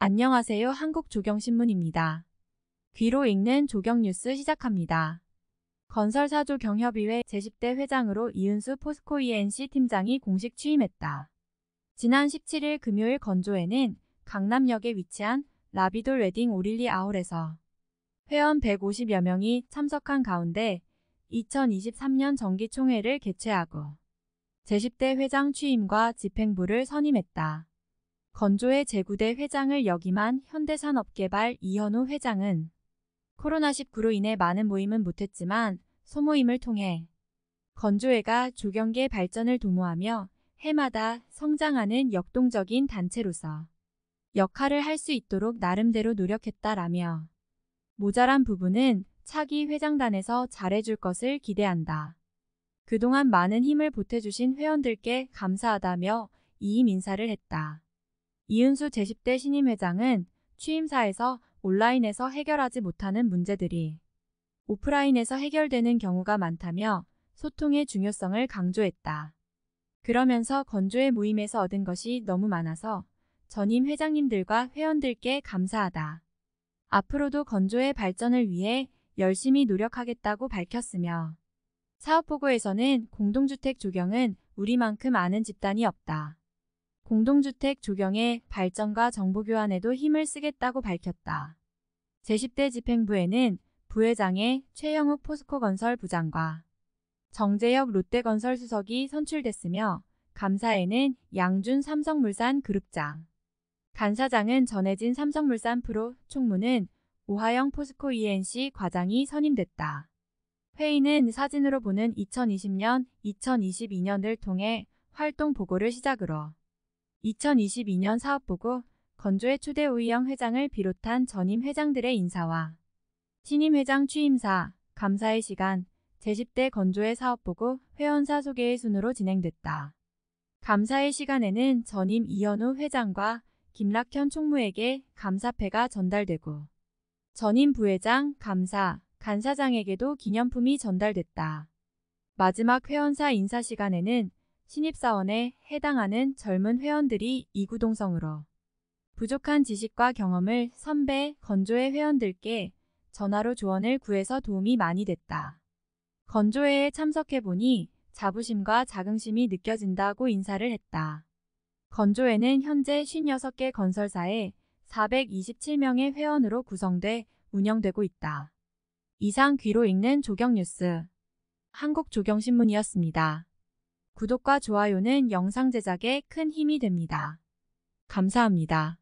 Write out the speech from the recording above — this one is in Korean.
안녕하세요. 한국조경신문입니다. 귀로 읽는 조경뉴스 시작합니다. 건설사조 경협의회 제10대 회장으로 이은수 포스코 ENC 팀장이 공식 취임했다. 지난 17일 금요일 건조에는 강남역에 위치한 라비돌 웨딩 오릴리 아홀에서 회원 150여 명이 참석한 가운데 2023년 정기총회를 개최하고 제10대 회장 취임과 집행부를 선임했다. 건조의 제구대 회장을 역임한 현대산업개발 이현우 회장은 코로나19로 인해 많은 모임은 못했지만 소모임을 통해 건조회가 조경계 발전을 도모하며 해마다 성장하는 역동적인 단체로서 역할을 할 수 있도록 나름대로 노력했다라며 모자란 부분은 차기 회장단에서 잘해줄 것을 기대한다. 그동안 많은 힘을 보태주신 회원들께 감사하다며 이임 인사를 했다. 이은수 제10대 신임 회장은 취임사에서 온라인에서 해결하지 못하는 문제들이 오프라인에서 해결되는 경우가 많다며 소통의 중요성을 강조했다. 그러면서 건조의 모임에서 얻은 것이 너무 많아서 전임 회장님들과 회원들께 감사하다. 앞으로도 건조의 발전을 위해 열심히 노력하겠다고 밝혔으며 사업보고에서는 공동주택 조경은 우리만큼 아는 집단이 없다. 공동주택 조경의 발전과 정보 교환에도 힘을 쓰겠다고 밝혔다. 제10대 집행부에는 부회장의 최영욱 포스코건설 부장과 정재혁 롯데건설 수석이 선출됐으며 감사에는 양준 삼성물산 그룹장, 간사장은 전해진 삼성물산 프로 총무는 오하영 포스코 ENC 과장이 선임됐다. 회의는 사진으로 보는 2020년, 2022년을 통해 활동 보고를 시작으로 2022년 사업보고 건조의 초대 우이영 회장을 비롯한 전임 회장들의 인사와 신임 회장 취임사, 감사의 시간, 제10대 건조의 사업보고 회원사 소개의 순으로 진행됐다. 감사의 시간에는 전임 이현우 회장과 김락현 총무에게 감사패가 전달되고 전임 부회장, 감사, 간사장에게도 기념품이 전달됐다. 마지막 회원사 인사 시간에는 신입사원에 해당하는 젊은 회원들이 이구동성으로 부족한 지식과 경험을 선배, 건조회 회원들께 전화로 조언을 구해서 도움이 많이 됐다. 건조회에 참석해보니 자부심과 자긍심이 느껴진다고 인사를 했다. 건조회는 현재 56개 건설사에 427명의 회원으로 구성돼 운영되고 있다. 이상 귀로 읽는 조경뉴스 한국조경신문이었습니다. 구독과 좋아요는 영상 제작에 큰 힘이 됩니다. 감사합니다.